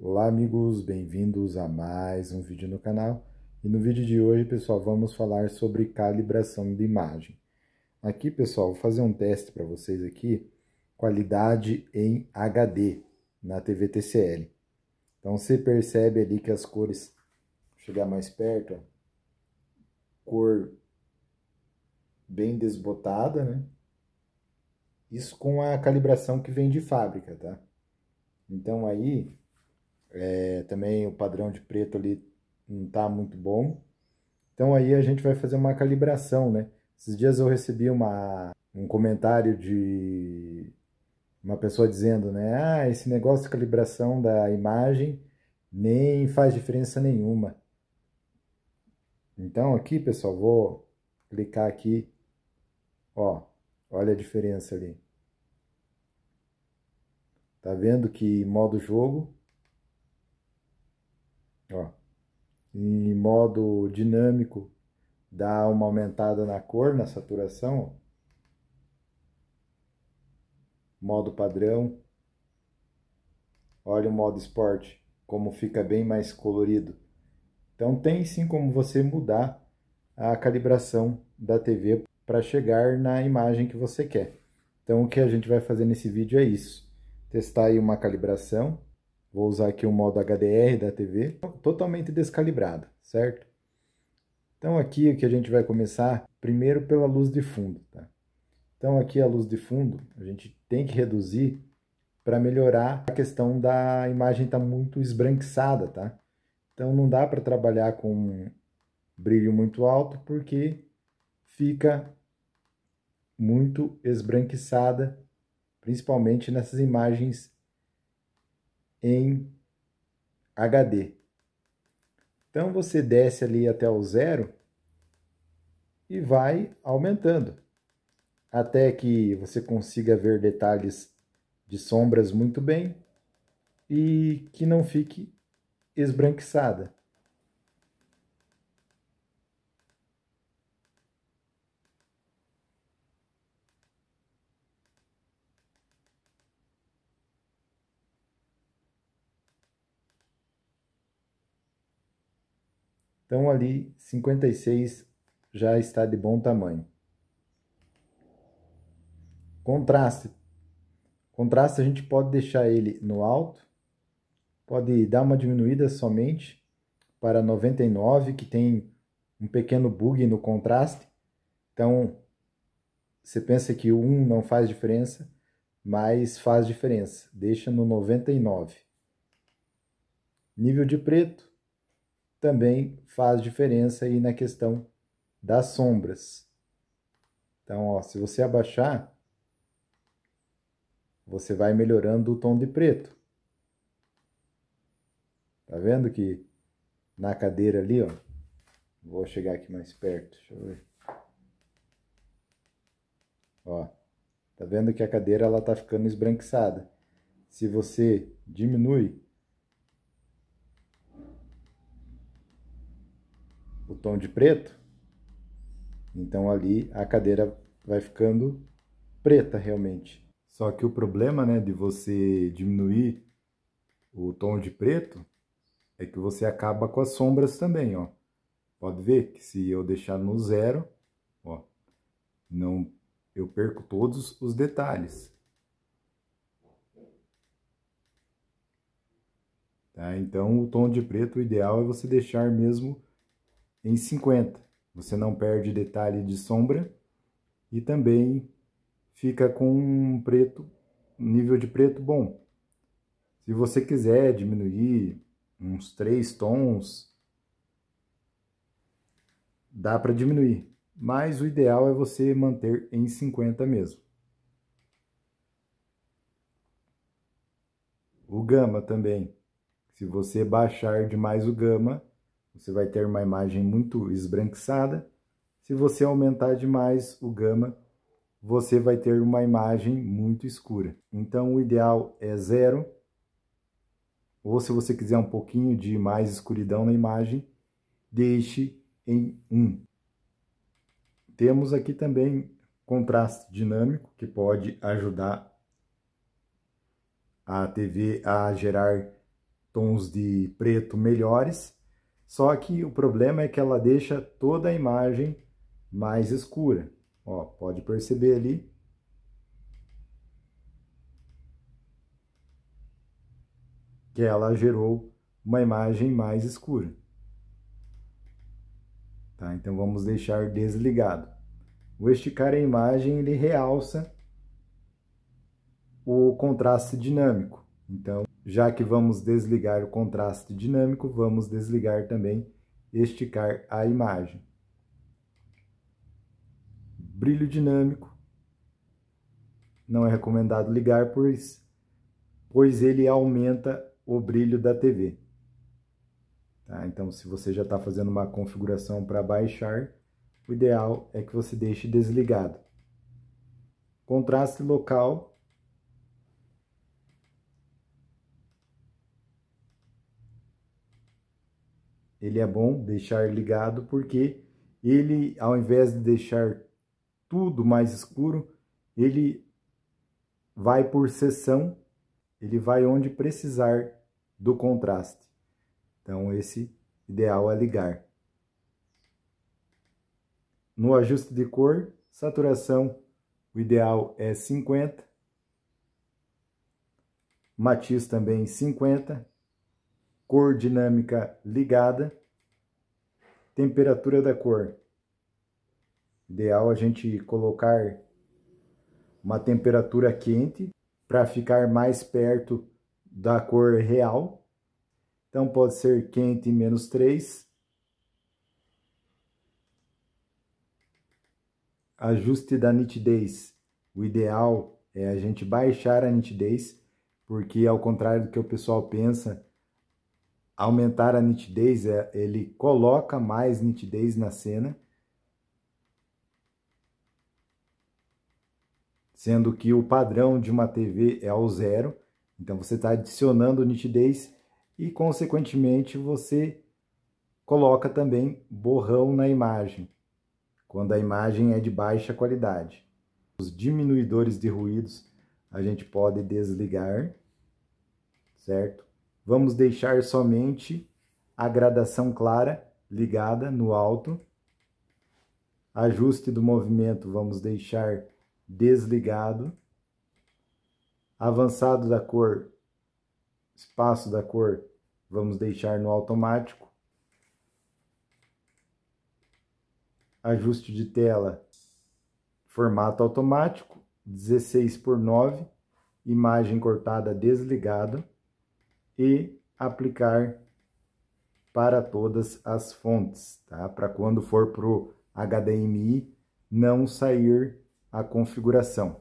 Olá amigos, bem-vindos a mais um vídeo no canal e no vídeo de hoje pessoal vamos falar sobre calibração de imagem. Aqui pessoal vou fazer um teste para vocês aqui, qualidade em HD na TV TCL. Então você percebe ali que as cores, vou chegar mais perto, ó, cor bem desbotada, né? Isso com a calibração que vem de fábrica, tá? Então aí é, também o padrão de preto ali não está muito bom. Então aí a gente vai fazer uma calibração, né? Esses dias eu recebi uma, um comentário de uma pessoa dizendo, né? Ah, esse negócio de calibração da imagem nem faz diferença nenhuma. Então aqui, pessoal, vou clicar aqui. Ó, olha a diferença ali. Tá vendo que modo jogo ó, em modo dinâmico, dá uma aumentada na cor, na saturação, ó. modo padrão. Olha o modo esporte, como fica bem mais colorido. Então tem sim como você mudar a calibração da TV para chegar na imagem que você quer. Então o que a gente vai fazer nesse vídeo é isso. Testar aí uma calibração Vou usar aqui o modo HDR da TV, totalmente descalibrado, certo? Então aqui o que a gente vai começar, primeiro pela luz de fundo, tá? Então aqui a luz de fundo, a gente tem que reduzir para melhorar a questão da imagem estar tá muito esbranquiçada, tá? Então não dá para trabalhar com brilho muito alto porque fica muito esbranquiçada, principalmente nessas imagens em HD. Então você desce ali até o zero e vai aumentando até que você consiga ver detalhes de sombras muito bem e que não fique esbranquiçada. Então ali 56 já está de bom tamanho. Contraste. Contraste a gente pode deixar ele no alto, pode dar uma diminuída somente para 99, que tem um pequeno bug no contraste. Então, você pensa que o 1 não faz diferença, mas faz diferença. Deixa no 99. Nível de preto, também faz diferença aí na questão das sombras. Então, ó, se você abaixar, você vai melhorando o tom de preto. Tá vendo que na cadeira ali, ó, vou chegar aqui mais perto, deixa eu ver. Ó, tá vendo que a cadeira ela tá ficando esbranquiçada. Se você diminui o tom de preto, então ali a cadeira vai ficando preta realmente. Só que o problema né, de você diminuir o tom de preto é que você acaba com as sombras também, ó. Pode ver que se eu deixar no zero, ó, não, eu perco todos os detalhes. Tá? Então, o tom de preto, o ideal é você deixar mesmo em 50. Você não perde detalhe de sombra e também fica com um preto, nível de preto bom. Se você quiser diminuir uns três tons, dá para diminuir. Mas o ideal é você manter em 50 mesmo. O gama também. Se você baixar demais o gama, você vai ter uma imagem muito esbranquiçada. Se você aumentar demais o gama, você vai ter uma imagem muito escura. Então o ideal é zero, ou se você quiser um pouquinho de mais escuridão na imagem, deixe em 1. Um. Temos aqui também contraste dinâmico, que pode ajudar a TV a gerar tons de preto melhores. Só que o problema é que ela deixa toda a imagem mais escura. Ó, pode perceber ali. Que ela gerou uma imagem mais escura. Tá? Então vamos deixar desligado. O esticar a imagem ele realça o contraste dinâmico. Então, já que vamos desligar o contraste dinâmico, vamos desligar também esticar a imagem. Brilho dinâmico. Não é recomendado ligar, pois, pois ele aumenta o brilho da TV. Tá? Então, se você já está fazendo uma configuração para baixar, o ideal é que você deixe desligado. Contraste local ele é bom deixar ligado porque ele, ao invés de deixar tudo mais escuro, ele vai por seção, ele vai onde precisar do contraste. Então, esse ideal é ligar. No ajuste de cor, saturação, o ideal é 50. Matiz também 50 cor dinâmica ligada, temperatura da cor. Ideal a gente colocar uma temperatura quente para ficar mais perto da cor real. Então pode ser quente menos 3. Ajuste da nitidez. O ideal é a gente baixar a nitidez, porque ao contrário do que o pessoal pensa, aumentar a nitidez, é, ele coloca mais nitidez na cena, sendo que o padrão de uma TV é ao zero, então você está adicionando nitidez e, consequentemente, você coloca também borrão na imagem, quando a imagem é de baixa qualidade. Os diminuidores de ruídos a gente pode desligar, certo? vamos deixar somente a gradação clara ligada no alto. Ajuste do movimento vamos deixar desligado. Avançado da cor, espaço da cor, vamos deixar no automático. Ajuste de tela, formato automático, 16 por 9, imagem cortada desligada e aplicar para todas as fontes, tá? Para quando for para o HDMI não sair a configuração.